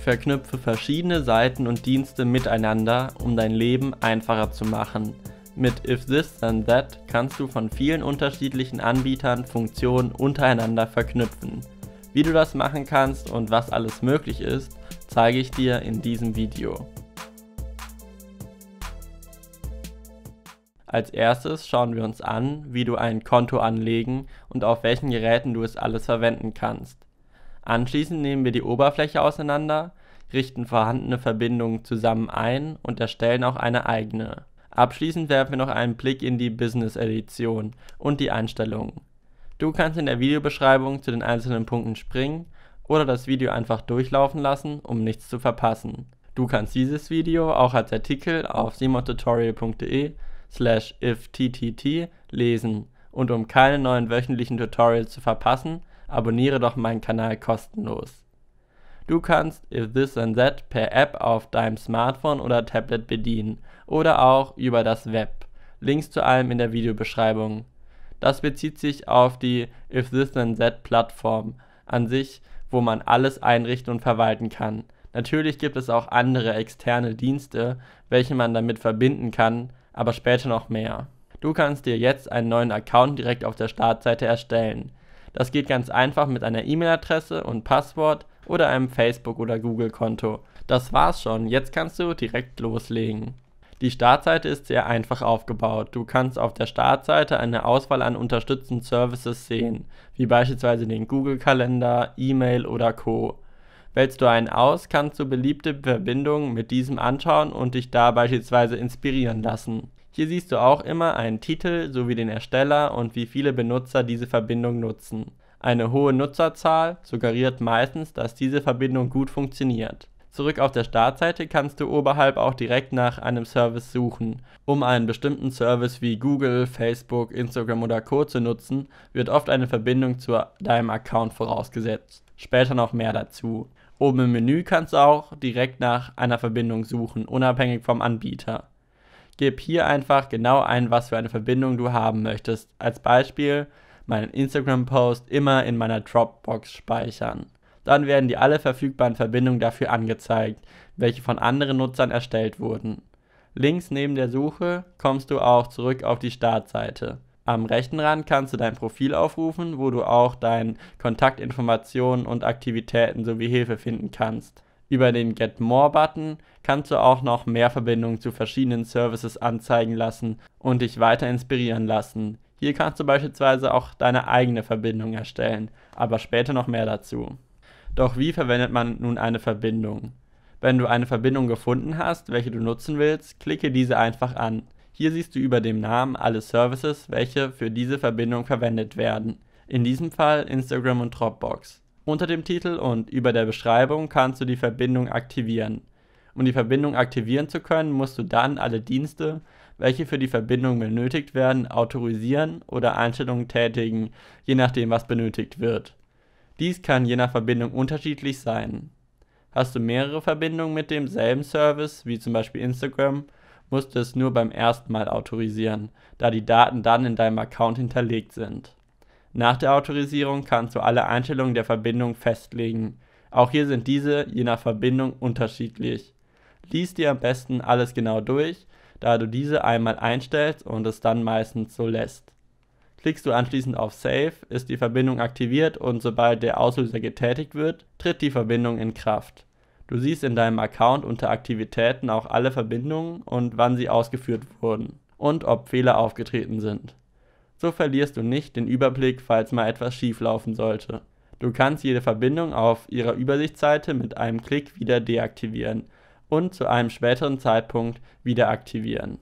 Verknüpfe verschiedene Seiten und Dienste miteinander, um dein Leben einfacher zu machen. Mit If This Then That kannst du von vielen unterschiedlichen Anbietern Funktionen untereinander verknüpfen. Wie du das machen kannst und was alles möglich ist, zeige ich dir in diesem Video. Als erstes schauen wir uns an, wie du ein Konto anlegen und auf welchen Geräten du es alles verwenden kannst. Anschließend nehmen wir die Oberfläche auseinander, richten vorhandene Verbindungen zusammen ein und erstellen auch eine eigene. Abschließend werfen wir noch einen Blick in die Business-Edition und die Einstellungen. Du kannst in der Videobeschreibung zu den einzelnen Punkten springen oder das Video einfach durchlaufen lassen, um nichts zu verpassen. Du kannst dieses Video auch als Artikel auf simontutorial.de slash ifttt lesen und um keine neuen wöchentlichen Tutorials zu verpassen, abonniere doch meinen Kanal kostenlos. Du kannst If This Then That per App auf deinem Smartphone oder Tablet bedienen oder auch über das Web. Links zu allem in der Videobeschreibung. Das bezieht sich auf die If This Then That Plattform an sich, wo man alles einrichten und verwalten kann. Natürlich gibt es auch andere externe Dienste, welche man damit verbinden kann, aber später noch mehr. Du kannst dir jetzt einen neuen Account direkt auf der Startseite erstellen. Das geht ganz einfach mit einer E-Mail-Adresse und Passwort oder einem Facebook- oder Google-Konto. Das war's schon, jetzt kannst du direkt loslegen. Die Startseite ist sehr einfach aufgebaut. Du kannst auf der Startseite eine Auswahl an unterstützten Services sehen, wie beispielsweise den Google-Kalender, E-Mail oder Co. Wählst du einen aus, kannst du beliebte Verbindungen mit diesem anschauen und dich da beispielsweise inspirieren lassen. Hier siehst du auch immer einen Titel sowie den Ersteller und wie viele Benutzer diese Verbindung nutzen. Eine hohe Nutzerzahl suggeriert meistens, dass diese Verbindung gut funktioniert. Zurück auf der Startseite kannst du oberhalb auch direkt nach einem Service suchen. Um einen bestimmten Service wie Google, Facebook, Instagram oder Co. zu nutzen, wird oft eine Verbindung zu deinem Account vorausgesetzt. Später noch mehr dazu. Oben im Menü kannst du auch direkt nach einer Verbindung suchen, unabhängig vom Anbieter. Gib hier einfach genau ein, was für eine Verbindung du haben möchtest. Als Beispiel meinen Instagram-Post immer in meiner Dropbox speichern. Dann werden dir alle verfügbaren Verbindungen dafür angezeigt, welche von anderen Nutzern erstellt wurden. Links neben der Suche kommst du auch zurück auf die Startseite. Am rechten Rand kannst du dein Profil aufrufen, wo du auch deine Kontaktinformationen und Aktivitäten sowie Hilfe finden kannst. Über den Get More-Button kannst du auch noch mehr Verbindungen zu verschiedenen Services anzeigen lassen und dich weiter inspirieren lassen. Hier kannst du beispielsweise auch deine eigene Verbindung erstellen, aber später noch mehr dazu. Doch wie verwendet man nun eine Verbindung? Wenn du eine Verbindung gefunden hast, welche du nutzen willst, klicke diese einfach an. Hier siehst du über dem Namen alle Services, welche für diese Verbindung verwendet werden. In diesem Fall Instagram und Dropbox. Unter dem Titel und über der Beschreibung kannst du die Verbindung aktivieren. Um die Verbindung aktivieren zu können, musst du dann alle Dienste, welche für die Verbindung benötigt werden, autorisieren oder Einstellungen tätigen, je nachdem, was benötigt wird. Dies kann je nach Verbindung unterschiedlich sein. Hast du mehrere Verbindungen mit demselben Service, wie zum Beispiel Instagram, musst du es nur beim ersten Mal autorisieren, da die Daten dann in deinem Account hinterlegt sind. Nach der Autorisierung kannst du alle Einstellungen der Verbindung festlegen. Auch hier sind diese je nach Verbindung unterschiedlich. Lies dir am besten alles genau durch, da du diese einmal einstellst und es dann meistens so lässt. Klickst du anschließend auf Save, ist die Verbindung aktiviert und sobald der Auslöser getätigt wird, tritt die Verbindung in Kraft. Du siehst in deinem Account unter Aktivitäten auch alle Verbindungen und wann sie ausgeführt wurden und ob Fehler aufgetreten sind. So verlierst du nicht den Überblick, falls mal etwas schieflaufen sollte. Du kannst jede Verbindung auf ihrer Übersichtsseite mit einem Klick wieder deaktivieren und zu einem späteren Zeitpunkt wieder aktivieren.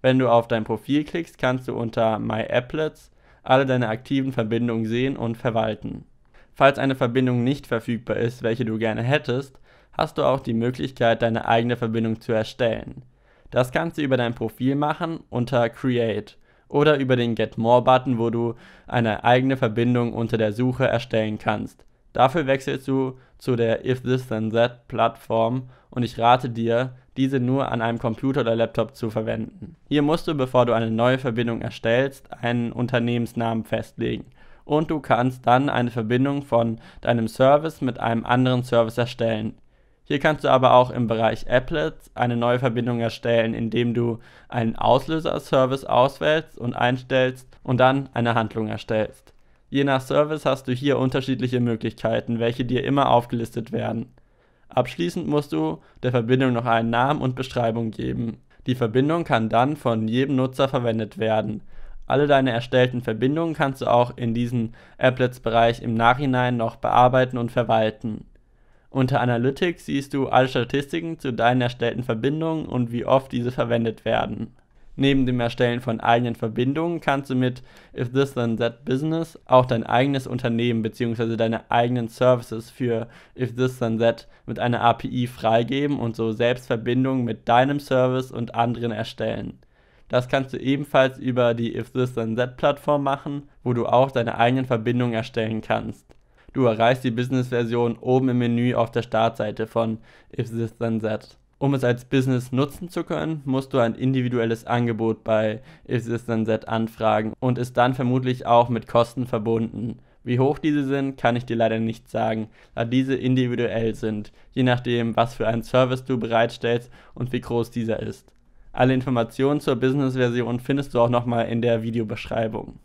Wenn du auf dein Profil klickst, kannst du unter My Applets alle deine aktiven Verbindungen sehen und verwalten. Falls eine Verbindung nicht verfügbar ist, welche du gerne hättest, hast du auch die Möglichkeit, deine eigene Verbindung zu erstellen. Das kannst du über dein Profil machen unter Create oder über den Get More-Button, wo du eine eigene Verbindung unter der Suche erstellen kannst. Dafür wechselst du zu der If This Then That Plattform und ich rate dir, diese nur an einem Computer oder Laptop zu verwenden. Hier musst du, bevor du eine neue Verbindung erstellst, einen Unternehmensnamen festlegen und du kannst dann eine Verbindung von deinem Service mit einem anderen Service erstellen. Hier kannst du aber auch im Bereich Applets eine neue Verbindung erstellen, indem du einen Auslöser-Service auswählst und einstellst und dann eine Handlung erstellst. Je nach Service hast du hier unterschiedliche Möglichkeiten, welche dir immer aufgelistet werden. Abschließend musst du der Verbindung noch einen Namen und Beschreibung geben. Die Verbindung kann dann von jedem Nutzer verwendet werden. Alle deine erstellten Verbindungen kannst du auch in diesem Applets-Bereich im Nachhinein noch bearbeiten und verwalten. Unter Analytics siehst du alle Statistiken zu deinen erstellten Verbindungen und wie oft diese verwendet werden. Neben dem Erstellen von eigenen Verbindungen kannst du mit If This Then That Business auch dein eigenes Unternehmen bzw. deine eigenen Services für If This Then That mit einer API freigeben und so selbst Verbindungen mit deinem Service und anderen erstellen. Das kannst du ebenfalls über die If This Then That Plattform machen, wo du auch deine eigenen Verbindungen erstellen kannst. Du erreichst die Business-Version oben im Menü auf der Startseite von If This Then That. Um es als Business nutzen zu können, musst du ein individuelles Angebot bei If This Then That anfragen und ist dann vermutlich auch mit Kosten verbunden. Wie hoch diese sind, kann ich dir leider nicht sagen, da diese individuell sind, je nachdem, was für einen Service du bereitstellst und wie groß dieser ist. Alle Informationen zur Business-Version findest du auch nochmal in der Videobeschreibung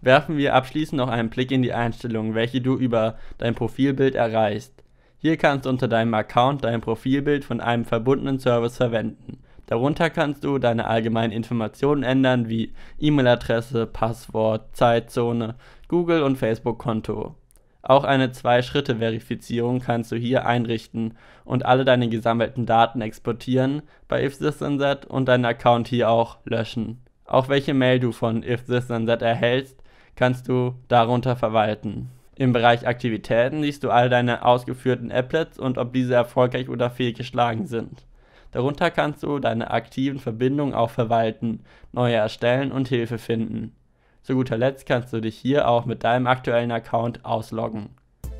werfen wir abschließend noch einen Blick in die Einstellungen, welche du über dein Profilbild erreichst. Hier kannst du unter deinem Account dein Profilbild von einem verbundenen Service verwenden. Darunter kannst du deine allgemeinen Informationen ändern wie E-Mail-Adresse, Passwort, Zeitzone, Google- und Facebook-Konto. Auch eine Zwei-Schritte-Verifizierung kannst du hier einrichten und alle deine gesammelten Daten exportieren bei If This Then That und deinen Account hier auch löschen. Auch welche Mail du von If This Then That erhältst, kannst du darunter verwalten. Im Bereich Aktivitäten siehst du all deine ausgeführten Applets und ob diese erfolgreich oder fehlgeschlagen sind. Darunter kannst du deine aktiven Verbindungen auch verwalten, neue erstellen und Hilfe finden. Zu guter Letzt kannst du dich hier auch mit deinem aktuellen Account ausloggen.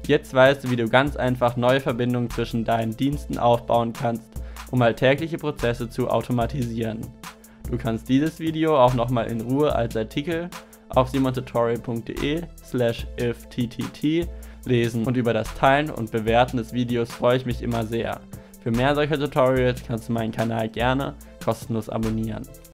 Jetzt weißt du, wie du ganz einfach neue Verbindungen zwischen deinen Diensten aufbauen kannst, um alltägliche Prozesse zu automatisieren. Du kannst dieses Video auch nochmal in Ruhe als Artikel auf simontutorial.de slash ifttt lesen und über das Teilen und Bewerten des Videos freue ich mich immer sehr. Für mehr solcher Tutorials kannst du meinen Kanal gerne kostenlos abonnieren.